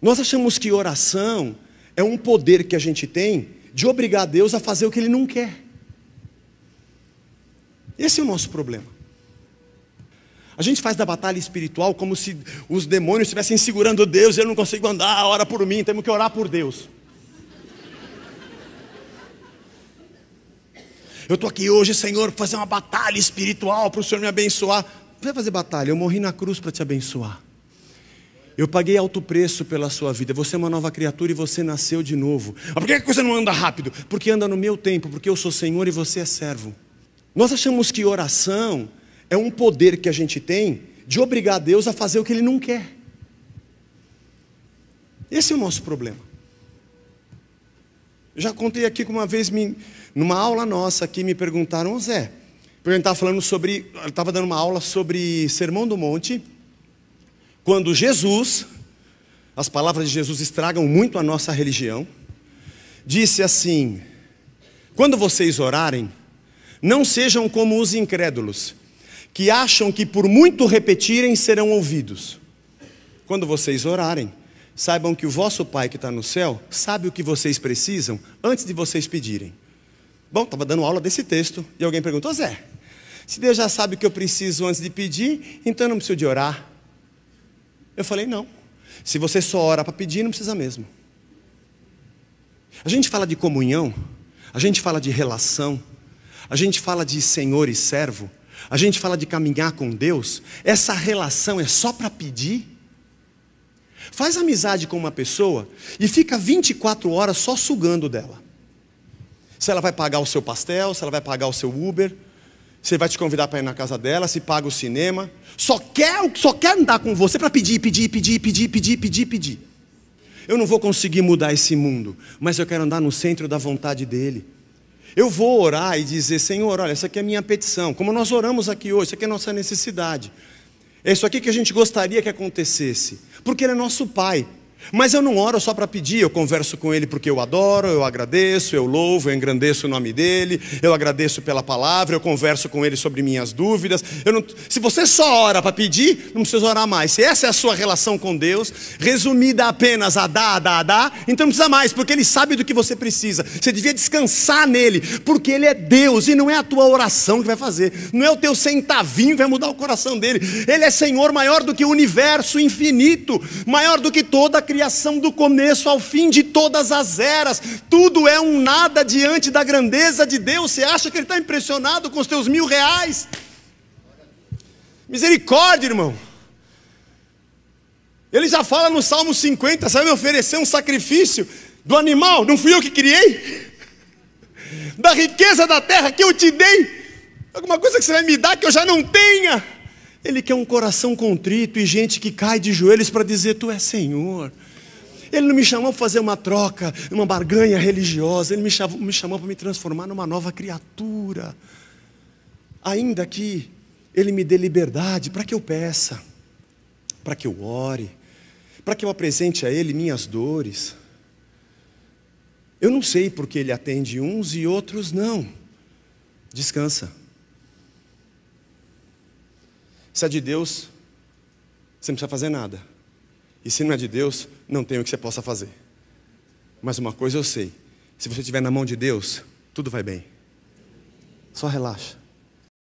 Nós achamos que oração é um poder que a gente tem de obrigar Deus a fazer o que ele não quer. Esse é o nosso problema. A gente faz da batalha espiritual como se os demônios estivessem segurando Deus, eu não consigo andar, ora por mim, temos que orar por Deus. Eu estou aqui hoje, Senhor, para fazer uma batalha espiritual, para o Senhor me abençoar. vai fazer batalha, eu morri na cruz para te abençoar. Eu paguei alto preço pela sua vida. Você é uma nova criatura e você nasceu de novo. Mas por que a coisa não anda rápido? Porque anda no meu tempo, porque eu sou Senhor e você é servo. Nós achamos que oração é um poder que a gente tem de obrigar Deus a fazer o que ele não quer. Esse é o nosso problema. Eu já contei aqui que uma vez, me, numa aula nossa aqui, me perguntaram, Zé, porque a gente estava falando sobre, estava dando uma aula sobre Sermão do Monte. Quando Jesus, as palavras de Jesus estragam muito a nossa religião, disse assim: Quando vocês orarem, não sejam como os incrédulos, que acham que por muito repetirem serão ouvidos. Quando vocês orarem, saibam que o vosso Pai que está no céu sabe o que vocês precisam antes de vocês pedirem. Bom, estava dando aula desse texto e alguém perguntou: Zé, se Deus já sabe o que eu preciso antes de pedir, então eu não preciso de orar. Eu falei: não. Se você só ora para pedir, não precisa mesmo. A gente fala de comunhão, a gente fala de relação, a gente fala de senhor e servo, a gente fala de caminhar com Deus. Essa relação é só para pedir? Faz amizade com uma pessoa e fica 24 horas só sugando dela. Se ela vai pagar o seu pastel, se ela vai pagar o seu Uber, você vai te convidar para ir na casa dela, se paga o cinema. Só quer, só quer andar com você para pedir, pedir, pedir, pedir, pedir, pedir, pedir. Eu não vou conseguir mudar esse mundo, mas eu quero andar no centro da vontade dele. Eu vou orar e dizer: Senhor, olha, essa aqui é a minha petição. Como nós oramos aqui hoje, isso aqui é a nossa necessidade. É isso aqui que a gente gostaria que acontecesse, porque ele é nosso Pai. Mas eu não oro só para pedir, eu converso com ele porque eu adoro, eu agradeço, eu louvo, eu engrandeço o nome dele, eu agradeço pela palavra, eu converso com ele sobre minhas dúvidas. Não... se você só ora para pedir, não precisa orar mais. Se essa é a sua relação com Deus, resumida apenas a dar, a dar, a dar, então não precisa mais, porque ele sabe do que você precisa. Você devia descansar nele, porque ele é Deus e não é a tua oração que vai fazer, não é o teu centavinho que vai mudar o coração dele. Ele é Senhor maior do que o universo infinito, maior do que toda criação do começo ao fim de todas as eras. Tudo é um nada diante da grandeza de Deus. Você acha que Ele está impressionado com os teus mil reais? Misericórdia, irmão. Ele já fala no Salmo 50, sabe, oferecer um sacrifício do animal, não fui eu que criei? Da riqueza da terra que eu te dei, alguma coisa que você vai me dar que eu já não tenha. Ele quer um coração contrito e gente que cai de joelhos para dizer: Tu és Senhor. Ele não me chamou para fazer uma troca, uma barganha religiosa. Ele me chamou, me chamou para me transformar numa nova criatura. Ainda que Ele me dê liberdade para que eu peça, para que eu ore, para que eu apresente a Ele minhas dores. Eu não sei porque Ele atende uns e outros não. Descansa. Se é de Deus, você não precisa fazer nada. E se não é de Deus, não tem o que você possa fazer. Mas uma coisa eu sei: se você estiver na mão de Deus, tudo vai bem. Só relaxa.